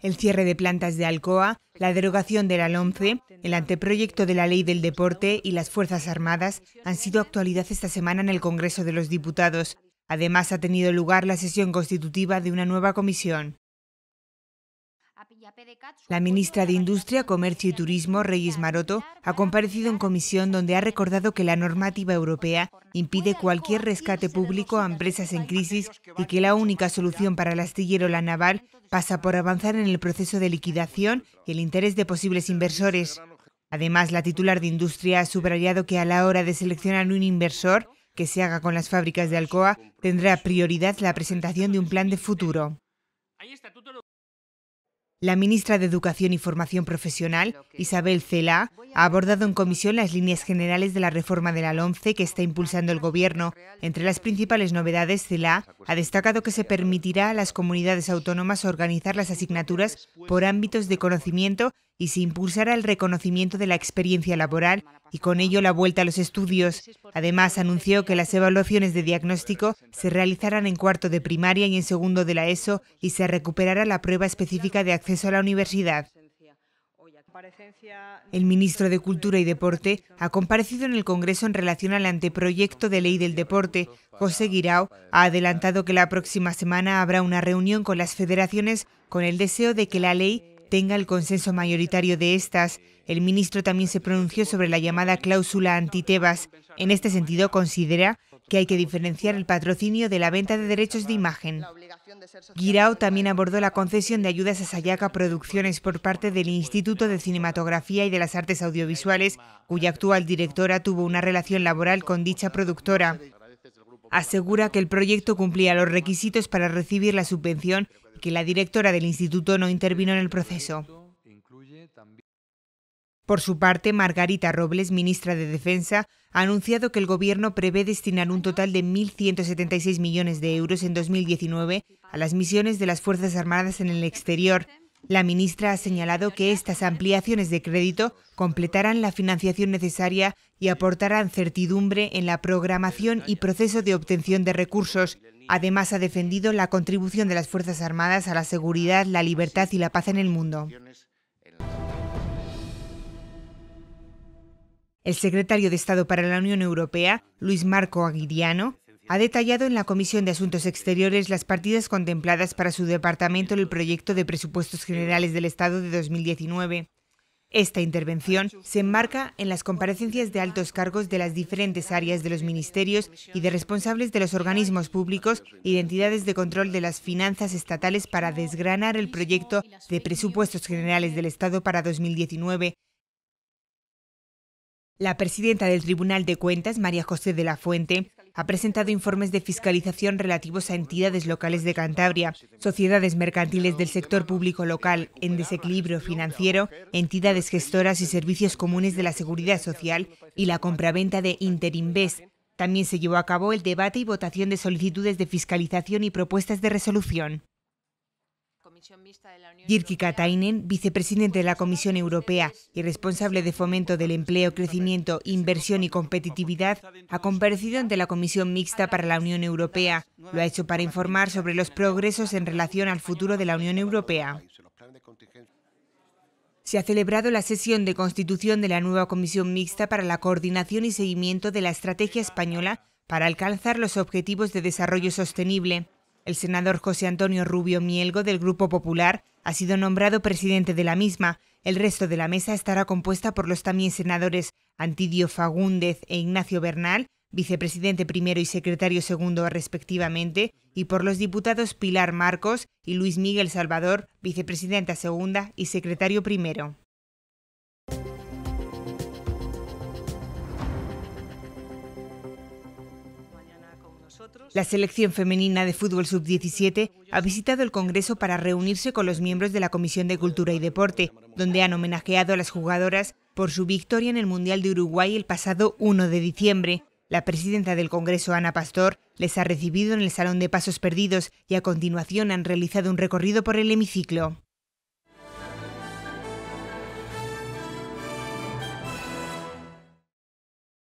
el cierre de plantas de Alcoa, la derogación del alonce, el anteproyecto de la Ley del Deporte y las Fuerzas Armadas han sido actualidad esta semana en el Congreso de los Diputados. Además, ha tenido lugar la sesión constitutiva de una nueva comisión. La ministra de Industria, Comercio y Turismo, Reyes Maroto, ha comparecido en comisión donde ha recordado que la normativa europea impide cualquier rescate público a empresas en crisis y que la única solución para el astillero La Naval pasa por avanzar en el proceso de liquidación y el interés de posibles inversores. Además, la titular de Industria ha subrayado que a la hora de seleccionar un inversor que se haga con las fábricas de Alcoa tendrá prioridad la presentación de un plan de futuro. La ministra de Educación y Formación Profesional, Isabel Cela, ha abordado en comisión las líneas generales de la reforma de la LOMCE que está impulsando el Gobierno. Entre las principales novedades, Cela ha destacado que se permitirá a las comunidades autónomas organizar las asignaturas por ámbitos de conocimiento y se impulsará el reconocimiento de la experiencia laboral y con ello la vuelta a los estudios. Además, anunció que las evaluaciones de diagnóstico se realizarán en cuarto de primaria y en segundo de la ESO y se recuperará la prueba específica de acceso a la universidad. El ministro de Cultura y Deporte ha comparecido en el Congreso en relación al anteproyecto de ley del deporte. José Guirao ha adelantado que la próxima semana habrá una reunión con las federaciones con el deseo de que la ley tenga el consenso mayoritario de estas. El ministro también se pronunció sobre la llamada cláusula antitebas. En este sentido, considera que hay que diferenciar el patrocinio de la venta de derechos de imagen. Guirao también abordó la concesión de ayudas a Sayaka Producciones por parte del Instituto de Cinematografía y de las Artes Audiovisuales, cuya actual directora tuvo una relación laboral con dicha productora asegura que el proyecto cumplía los requisitos para recibir la subvención y que la directora del instituto no intervino en el proceso. Por su parte, Margarita Robles, ministra de Defensa, ha anunciado que el Gobierno prevé destinar un total de 1.176 millones de euros en 2019 a las misiones de las Fuerzas Armadas en el exterior. La ministra ha señalado que estas ampliaciones de crédito completarán la financiación necesaria y aportarán certidumbre en la programación y proceso de obtención de recursos. Además, ha defendido la contribución de las Fuerzas Armadas a la seguridad, la libertad y la paz en el mundo. El secretario de Estado para la Unión Europea, Luis Marco Aguiriano, ha detallado en la Comisión de Asuntos Exteriores las partidas contempladas para su departamento en el proyecto de presupuestos generales del Estado de 2019. Esta intervención se enmarca en las comparecencias de altos cargos de las diferentes áreas de los ministerios y de responsables de los organismos públicos y de entidades de control de las finanzas estatales para desgranar el proyecto de presupuestos generales del Estado para 2019. La presidenta del Tribunal de Cuentas, María José de la Fuente, ha presentado informes de fiscalización relativos a entidades locales de Cantabria, sociedades mercantiles del sector público local en desequilibrio financiero, entidades gestoras y servicios comunes de la seguridad social y la compraventa de Interinvest. También se llevó a cabo el debate y votación de solicitudes de fiscalización y propuestas de resolución. Jirki Katainen, vicepresidente de la Comisión Europea y responsable de fomento del empleo, crecimiento, inversión y competitividad, ha comparecido ante la Comisión Mixta para la Unión Europea. Lo ha hecho para informar sobre los progresos en relación al futuro de la Unión Europea. Se ha celebrado la sesión de constitución de la nueva Comisión Mixta para la coordinación y seguimiento de la estrategia española para alcanzar los objetivos de desarrollo sostenible. El senador José Antonio Rubio Mielgo del Grupo Popular ha sido nombrado presidente de la misma. El resto de la mesa estará compuesta por los también senadores Antidio Fagúndez e Ignacio Bernal, vicepresidente primero y secretario segundo respectivamente, y por los diputados Pilar Marcos y Luis Miguel Salvador, vicepresidenta segunda y secretario primero. La selección femenina de fútbol sub-17 ha visitado el Congreso para reunirse con los miembros de la Comisión de Cultura y Deporte, donde han homenajeado a las jugadoras por su victoria en el Mundial de Uruguay el pasado 1 de diciembre. La presidenta del Congreso, Ana Pastor, les ha recibido en el Salón de Pasos Perdidos y a continuación han realizado un recorrido por el hemiciclo.